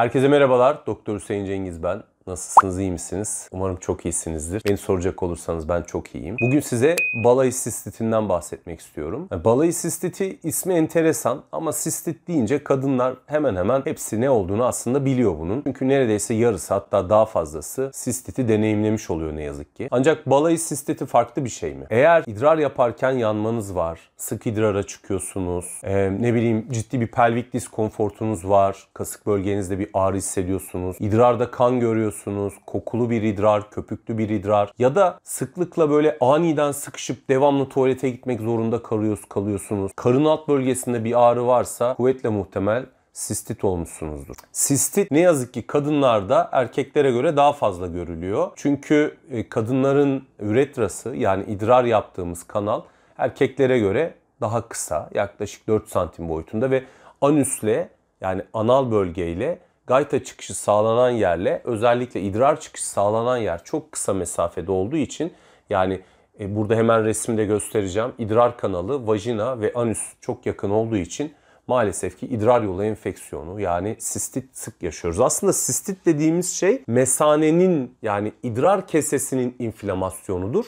Herkese merhabalar. Doktor Hüseyin Cengiz ben. Nasılsınız, iyi misiniz? Umarım çok iyisinizdir. Beni soracak olursanız ben çok iyiyim. Bugün size balayı sistitinden bahsetmek istiyorum. E, balayı sistiti ismi enteresan ama sistit deyince kadınlar hemen hemen hepsi ne olduğunu aslında biliyor bunun. Çünkü neredeyse yarısı hatta daha fazlası sistiti deneyimlemiş oluyor ne yazık ki. Ancak balayı sistiti farklı bir şey mi? Eğer idrar yaparken yanmanız var, sık idrara çıkıyorsunuz, ee, ne bileyim ciddi bir pelvik diskonfortunuz var, kasık bölgenizde bir ağrı hissediyorsunuz, idrarda kan görüyorsunuz, alıyorsunuz. Kokulu bir idrar, köpüklü bir idrar ya da sıklıkla böyle aniden sıkışıp devamlı tuvalete gitmek zorunda kalıyoruz, kalıyorsunuz. Karın alt bölgesinde bir ağrı varsa kuvvetle muhtemel sistit olmuşsunuzdur. Sistit ne yazık ki kadınlarda erkeklere göre daha fazla görülüyor. Çünkü e, kadınların üretrası yani idrar yaptığımız kanal erkeklere göre daha kısa yaklaşık 4 santim boyutunda ve anüsle yani anal bölgeyle gayta çıkışı sağlanan yerle özellikle idrar çıkışı sağlanan yer çok kısa mesafede olduğu için yani e, burada hemen resimde göstereceğim. idrar kanalı, vajina ve anüs çok yakın olduğu için maalesef ki idrar yolu enfeksiyonu yani sistit sık yaşıyoruz. Aslında sistit dediğimiz şey mesanenin yani idrar kesesinin inflamasyonudur.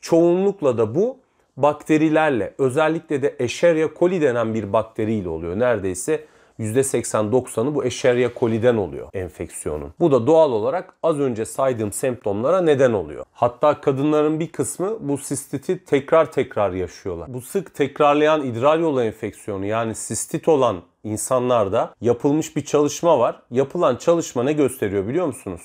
Çoğunlukla da bu bakterilerle özellikle de Escherichia coli denen bir bakteriyle oluyor. Neredeyse %80-90'ı bu Escherichia coli'den oluyor enfeksiyonun. Bu da doğal olarak az önce saydığım semptomlara neden oluyor. Hatta kadınların bir kısmı bu sistiti tekrar tekrar yaşıyorlar. Bu sık tekrarlayan idrar yolu enfeksiyonu yani sistit olan insanlarda yapılmış bir çalışma var. Yapılan çalışma ne gösteriyor biliyor musunuz?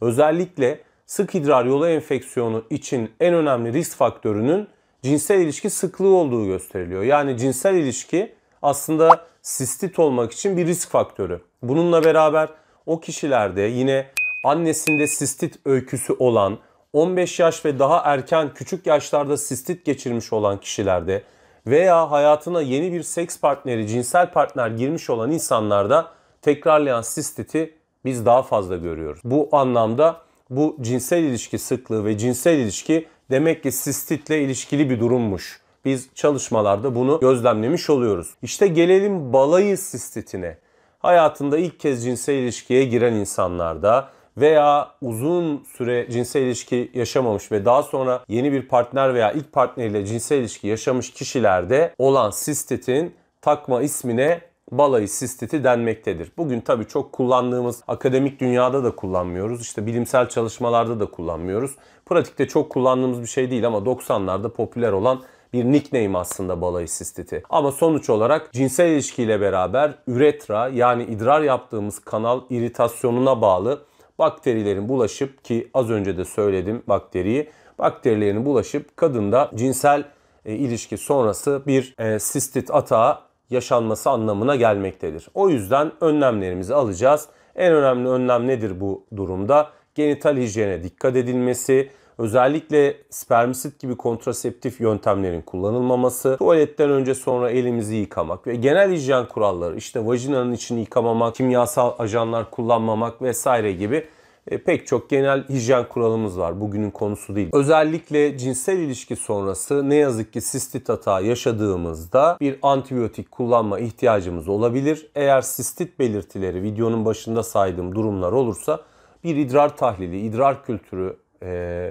Özellikle sık idrar yolu enfeksiyonu için en önemli risk faktörünün cinsel ilişki sıklığı olduğu gösteriliyor. Yani cinsel ilişki aslında sistit olmak için bir risk faktörü. Bununla beraber o kişilerde yine annesinde sistit öyküsü olan 15 yaş ve daha erken küçük yaşlarda sistit geçirmiş olan kişilerde veya hayatına yeni bir seks partneri, cinsel partner girmiş olan insanlarda tekrarlayan sistiti biz daha fazla görüyoruz. Bu anlamda bu cinsel ilişki sıklığı ve cinsel ilişki demek ki sistitle ilişkili bir durummuş biz çalışmalarda bunu gözlemlemiş oluyoruz. İşte gelelim balayı sistitine. Hayatında ilk kez cinsel ilişkiye giren insanlarda veya uzun süre cinsel ilişki yaşamamış ve daha sonra yeni bir partner veya ilk partneriyle cinsel ilişki yaşamış kişilerde olan sistitin takma ismine balayı sistiti denmektedir. Bugün tabi çok kullandığımız akademik dünyada da kullanmıyoruz. İşte bilimsel çalışmalarda da kullanmıyoruz. Pratikte çok kullandığımız bir şey değil ama 90'larda popüler olan bir nickname aslında balayı sistiti. Ama sonuç olarak cinsel ilişkiyle beraber üretra yani idrar yaptığımız kanal iritasyonuna bağlı bakterilerin bulaşıp ki az önce de söyledim bakteriyi bakterilerin bulaşıp kadında cinsel e, ilişki sonrası bir e, sistit atağı yaşanması anlamına gelmektedir. O yüzden önlemlerimizi alacağız. En önemli önlem nedir bu durumda? Genital hijyene dikkat edilmesi, Özellikle spermisit gibi kontraseptif yöntemlerin kullanılmaması, tuvaletten önce sonra elimizi yıkamak ve genel hijyen kuralları işte vajinanın içini yıkamamak, kimyasal ajanlar kullanmamak vesaire gibi e, pek çok genel hijyen kuralımız var. Bugünün konusu değil. Özellikle cinsel ilişki sonrası ne yazık ki sistit hata yaşadığımızda bir antibiyotik kullanma ihtiyacımız olabilir. Eğer sistit belirtileri videonun başında saydığım durumlar olursa bir idrar tahlili, idrar kültürü e,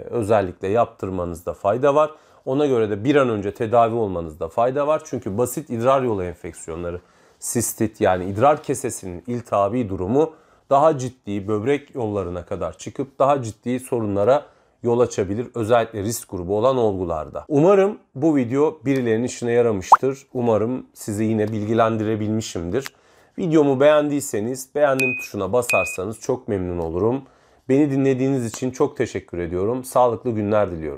özellikle yaptırmanızda fayda var. Ona göre de bir an önce tedavi olmanızda fayda var. Çünkü basit idrar yolu enfeksiyonları, sistit yani idrar kesesinin iltihabi durumu daha ciddi böbrek yollarına kadar çıkıp daha ciddi sorunlara yol açabilir. Özellikle risk grubu olan olgularda. Umarım bu video birilerinin işine yaramıştır. Umarım sizi yine bilgilendirebilmişimdir. Videomu beğendiyseniz beğendim tuşuna basarsanız çok memnun olurum. Beni dinlediğiniz için çok teşekkür ediyorum. Sağlıklı günler diliyorum.